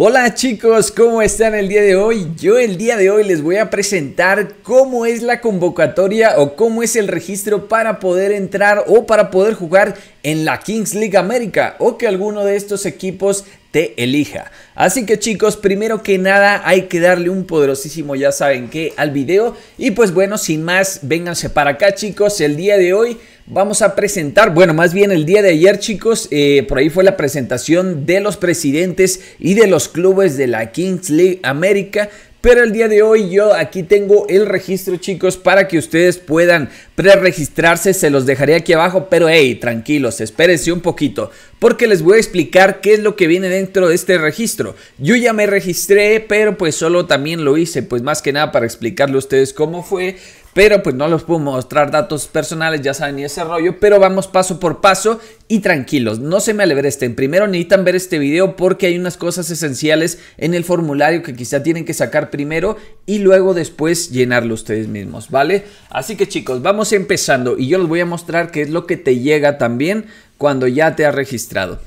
Hola chicos, ¿cómo están el día de hoy? Yo el día de hoy les voy a presentar cómo es la convocatoria o cómo es el registro para poder entrar o para poder jugar en la Kings League América o que alguno de estos equipos te elija. Así que chicos, primero que nada hay que darle un poderosísimo ya saben qué al video y pues bueno, sin más, vénganse para acá chicos, el día de hoy Vamos a presentar, bueno, más bien el día de ayer chicos, eh, por ahí fue la presentación de los presidentes y de los clubes de la Kings League América. Pero el día de hoy yo aquí tengo el registro chicos para que ustedes puedan pre-registrarse, se los dejaré aquí abajo, pero hey, tranquilos, espérense un poquito, porque les voy a explicar qué es lo que viene dentro de este registro. Yo ya me registré, pero pues solo también lo hice, pues más que nada para explicarle a ustedes cómo fue, pero pues no los puedo mostrar datos personales, ya saben, y ese rollo, pero vamos paso por paso y tranquilos, no se me aleveresten. Primero necesitan ver este video porque hay unas cosas esenciales en el formulario que quizá tienen que sacar primero y luego después llenarlo ustedes mismos, ¿vale? Así que chicos, vamos empezando y yo les voy a mostrar qué es lo que te llega también cuando ya te has registrado.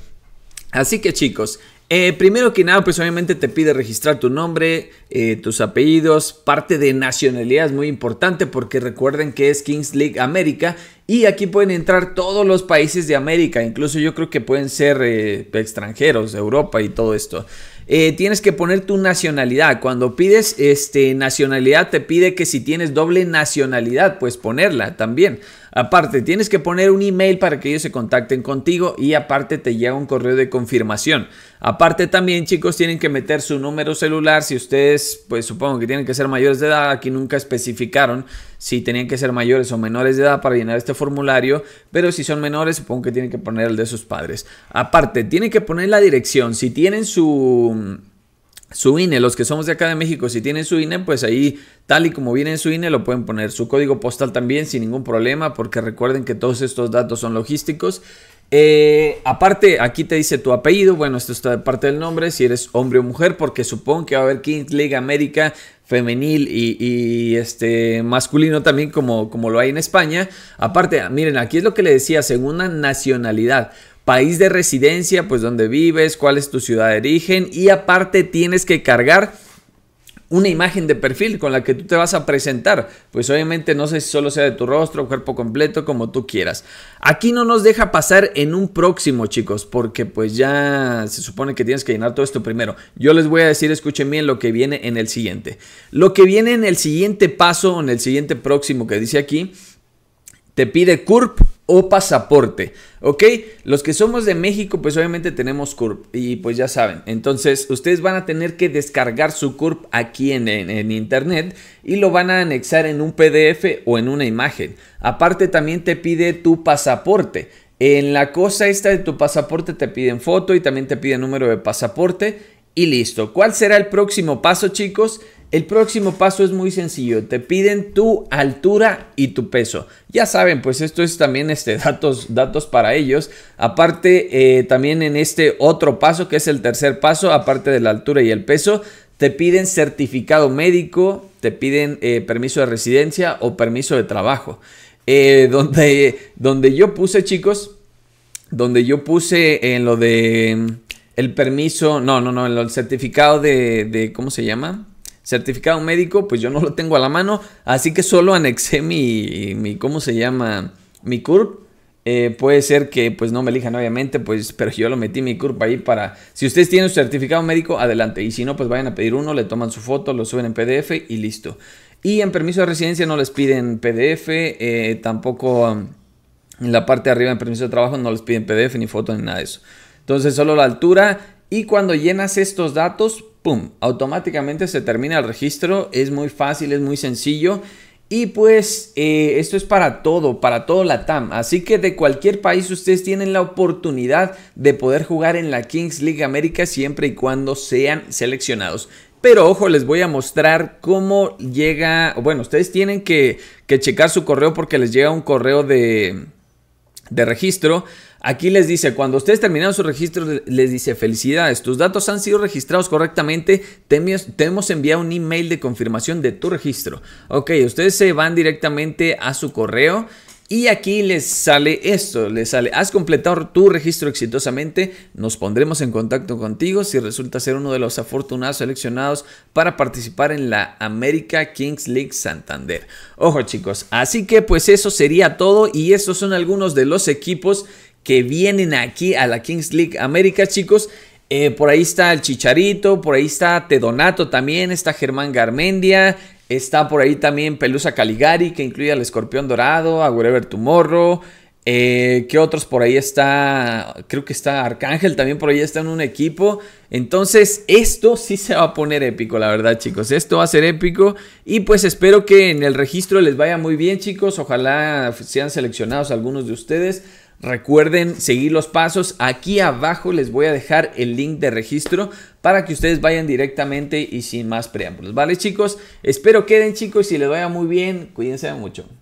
Así que chicos, eh, primero que nada, pues obviamente te pide registrar tu nombre, eh, tus apellidos, parte de nacionalidad es muy importante porque recuerden que es Kings League América y aquí pueden entrar todos los países de América, incluso yo creo que pueden ser eh, extranjeros, de Europa y todo esto. tienes que poner tu nacionalidad. Cuando pides este, nacionalidad, te pide que si tienes doble nacionalidad, pues ponerla también. Aparte, tienes que poner un email para que ellos se contacten contigo y aparte te llega un correo de confirmación. Aparte también, chicos, tienen que meter su número celular. Si ustedes, pues supongo que tienen que ser mayores de edad, aquí nunca especificaron si tenían que ser mayores o menores de edad para llenar este formulario, pero si son menores, supongo que tienen que poner el de sus padres. Aparte, tienen que poner la dirección. Si tienen su su INE, los que somos de acá de México, si tienen su INE, pues ahí tal y como viene su INE lo pueden poner, su código postal también sin ningún problema, porque recuerden que todos estos datos son logísticos. Eh, aparte, aquí te dice tu apellido, bueno, esto está de parte del nombre, si eres hombre o mujer, porque supongo que va a haber Kings League América femenil y, este masculino también como, como lo hay en España. Aparte, miren, aquí es lo que le decía, segunda nacionalidad país de residencia, pues donde vives, cuál es tu ciudad de origen y aparte tienes que cargar una imagen de perfil con la que tú te vas a presentar. Pues obviamente no sé si solo sea de tu rostro, cuerpo completo, como tú quieras. Aquí no nos deja pasar en un próximo, chicos, porque pues ya se supone que tienes que llenar todo esto primero. Yo les voy a decir, escuchen bien lo que viene en el siguiente. Lo que viene en el siguiente paso, en el siguiente próximo que dice aquí, te pide CURP pasaporte, ¿ok? Los que somos de México, pues obviamente tenemos CURP y pues ya saben. Entonces, ustedes van a tener que descargar su CURP aquí en, en, internet y lo van a anexar en un PDF o en una imagen. Aparte, también te pide tu pasaporte. En la cosa esta de tu pasaporte te piden foto y también te piden número de pasaporte y listo. ¿Cuál será el próximo paso, chicos? El próximo paso es muy sencillo, te piden tu altura y tu peso. Ya saben, pues esto es también este, datos, datos para ellos. Aparte, eh, también en este otro paso, que es el tercer paso, aparte de la altura y el peso, te piden certificado médico, te piden eh, permiso de residencia o permiso de trabajo. Eh, donde, donde yo puse, chicos, donde yo puse en lo de mm, el permiso, no, no, no, en el certificado de, ¿cómo se llama? certificado médico, pues yo no lo tengo a la mano, así que solo anexé mi, mi ¿cómo se llama? Mi CURP. Eh, puede ser que pues no me elijan obviamente, pues, pero yo lo metí mi CURP ahí para... Si ustedes tienen su certificado médico, adelante. Y si no, pues vayan a pedir uno, le toman su foto, lo suben en PDF y listo. Y en permiso de residencia no les piden PDF, eh, tampoco um, en la parte de arriba en permiso de trabajo no les piden PDF ni foto ni nada de eso. Entonces solo la altura y cuando llenas estos datos, ¡pum! Automáticamente se termina el registro. Es muy fácil, es muy sencillo. Y pues eh, esto es para todo, para todo la TAM. Así que de cualquier país ustedes tienen la oportunidad de poder jugar en la Kings League América siempre y cuando sean seleccionados. Pero ojo, les voy a mostrar cómo llega. Bueno, ustedes tienen que, que checar su correo porque les llega un correo de, de registro. Aquí les dice, cuando ustedes terminaron su registro, les dice, felicidades, tus datos han sido registrados correctamente, te, hemos enviado un email de confirmación de tu registro. Ok, ustedes se van directamente a su correo. Y aquí les sale esto, les sale, has completado tu registro exitosamente, nos pondremos en contacto contigo si resulta ser uno de los afortunados seleccionados para participar en la América Kings League Santander. Ojo chicos, así que pues eso sería todo y estos son algunos de los equipos que vienen aquí a la Kings League América, chicos. Eh, por ahí está el Chicharito, por ahí está Tedonato también, está Germán Garmendia, está por ahí también Pelusa Caligari, que incluye al Escorpión Dorado, a Wherever Tomorrow. Eh, ¿Qué otros por ahí está? Creo que está Arcángel también por ahí está en un equipo. Entonces, esto sí se va a poner épico, la verdad, chicos. Esto va a ser épico. Y pues espero que en el registro les vaya muy bien, chicos. Ojalá sean seleccionados algunos de ustedes. Recuerden seguir los pasos. Aquí abajo les voy a dejar el link de registro para que ustedes vayan directamente y sin más preámbulos. ¿Vale chicos? Espero queden chicos y les vaya muy bien. Cuídense mucho.